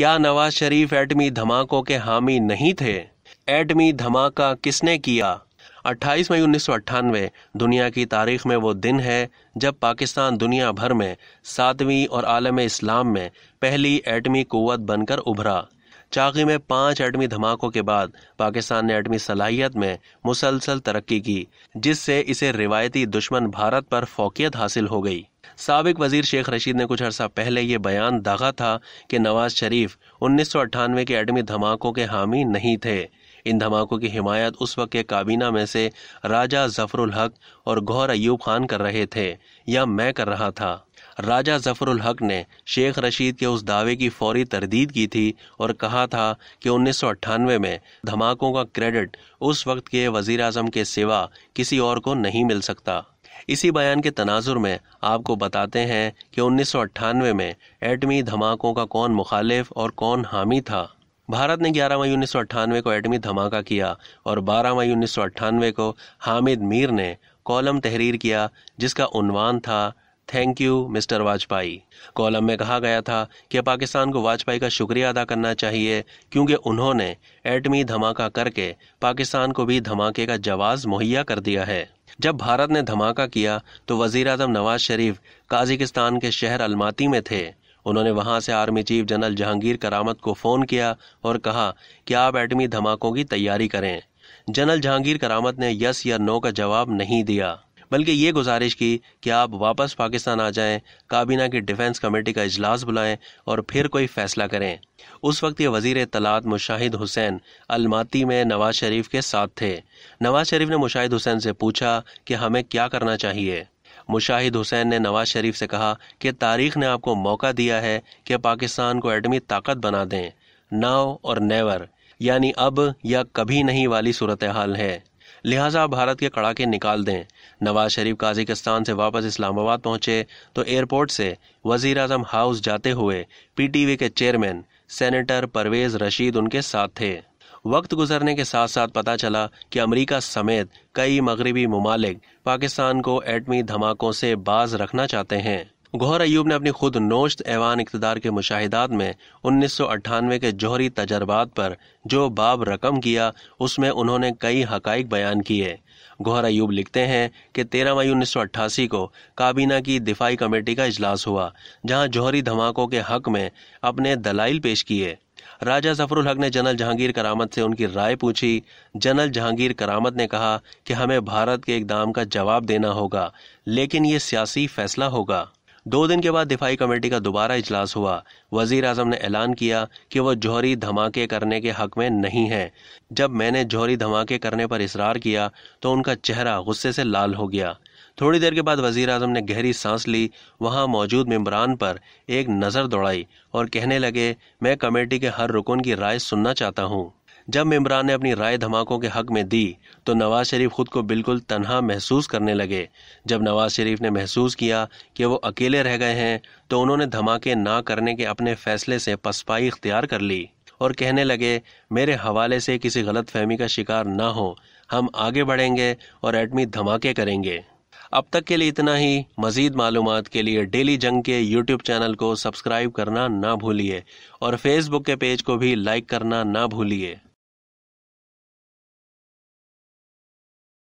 क्या नवाज शरीफ एटमी धमाकों के हामी नहीं थे एटमी धमाका किसने किया 28 मई उन्नीस दुनिया की तारीख में वो दिन है जब पाकिस्तान दुनिया भर में सातवीं और आलम इस्लाम में पहली एटमी क़वत बनकर उभरा चाकी में पाँच एटमी धमाकों के बाद पाकिस्तान ने एटमी सलाहियत में मुसलसल तरक्की की जिससे इसे रिवायती दुश्मन भारत पर फोकियत हासिल हो गई सबक वजीर शेख रशीद ने कुछ अरसा पहले ये बयान दागा था कि नवाज शरीफ उन्नीस के एटमी धमाकों के हामी नहीं थे इन धमाकों की हिमायत उस वक्त के काबीना में से राजा जफरुल हक और गौर अयूब खान कर रहे थे या मैं कर रहा था राजा जफरुल हक ने शेख रशीद के उस दावे की फौरी तरदीद की थी और कहा था कि उन्नीस में धमाकों का क्रेडिट उस वक्त के वज़ी अजम के सिवा किसी और को नहीं मिल सकता इसी बयान के तनाजुर में आपको बताते हैं कि उन्नीस में एटमी धमाकों का कौन मुखालिफ और कौन हामी था भारत ने 11 मई उन्नीस को एटमी धमाका किया और 12 मई उन्नीस को हामिद मीर ने कॉलम तहरीर किया जिसका उनवान था thank you mister Vajpayee column में कहा गया था कि पाकिस्तान को वाजपेयी का शुक्रिया अदा करना चाहिए क्योंकि उन्होंने एटमी धमाका करके पाकिस्तान को भी धमाके का जवाब मुहैया कर दिया है जब भारत ने धमाका किया तो वजीर अजम नवाज शरीफ काजिकिस्तान के शहर अलमाती में थे उन्होंने वहां से आर्मी चीफ जनरल जहांगीर करामत को फ़ोन किया और कहा कि आप एटमी धमाकों की तैयारी करें जनरल जहांगीर करामत ने यस या नो का जवाब नहीं दिया बल्कि ये गुजारिश की कि आप वापस पाकिस्तान आ जाएं काबीना की डिफेंस कमेटी का इजलास बुलाएं और फिर कोई फैसला करें उस वक्त ये वजीर तलात मुशाहिद हुसैन अलमाती में नवाज शरीफ के साथ थे नवाज शरीफ ने मुशाहिद हुसैन से पूछा कि हमें क्या करना चाहिए मुशाहिद हुसैन ने नवाज शरीफ से कहा कि तारीख ने आपको मौका दिया है कि पाकिस्तान को एटमी ताकत बना दें नाव और नेवर यानी अब या कभी नहीं वाली सूरत हाल है लिहाजा भारत के कड़ाके निकाल दें नवाज शरीफ काजिकस्तान से वापस इस्लामाबाद पहुंचे तो एयरपोर्ट से वजीर अजम हाउस जाते हुए पीटीवी के चेयरमैन सेनेटर परवेज रशीद उनके साथ थे वक्त गुजरने के साथ साथ पता चला कि अमेरिका समेत कई मगरबी ममालिक पाकिस्तान को एटमी धमाकों से बाज रखना चाहते हैं गौर अयूब ने अपनी खुद नोश्त ऐवान इकतदार के मुशाहिदात में उन्नीस सौ अट्ठानवे के जौहरी तजर्बात पर जो बाब रकम किया उसमें उन्होंने कई हक़ बयान किए गौहर अयूब लिखते हैं कि तेरह मई उन्नीस सौ अट्ठासी को काबीना की दिफाई कमेटी का अजलास हुआ जहाँ जौहरी धमाकों के हक में अपने दलाइल पेश किए राजा जफरुल हक ने जनरल जहांगीर करामत से उनकी राय पूछी जनरल जहांगीर करामत ने कहा कि हमें भारत के इकदाम का जवाब देना होगा लेकिन ये सियासी फैसला होगा दो दिन के बाद दिफाई कमेटी का दोबारा इजलास हुआ वजीर आजम ने ऐलान किया कि वह जौहरी धमाके करने के हक में नहीं है जब मैंने जौहरी धमाके करने पर इसरार किया तो उनका चेहरा गुस्से से लाल हो गया थोड़ी देर के बाद वजीर अजम ने गहरी सांस ली वहाँ मौजूद मम्बरान पर एक नज़र दौड़ाई और कहने लगे मैं कमेटी के हर रुकन की राय सुनना चाहता हूँ जब इमरान ने अपनी राय धमाकों के हक में दी तो नवाज शरीफ खुद को बिल्कुल तनहा महसूस करने लगे जब नवाज शरीफ ने महसूस किया कि वो अकेले रह गए हैं तो उन्होंने धमाके ना करने के अपने फैसले से पसपाई इख्तियार कर ली और कहने लगे मेरे हवाले से किसी गलत फहमी का शिकार ना हो हम आगे बढ़ेंगे और एटमी धमाके करेंगे अब तक के लिए इतना ही मज़ीद मालूम के लिए डेली जंग के यूट्यूब चैनल को सब्सक्राइब करना ना भूलिए और फेसबुक के पेज को भी लाइक करना ना भूलिए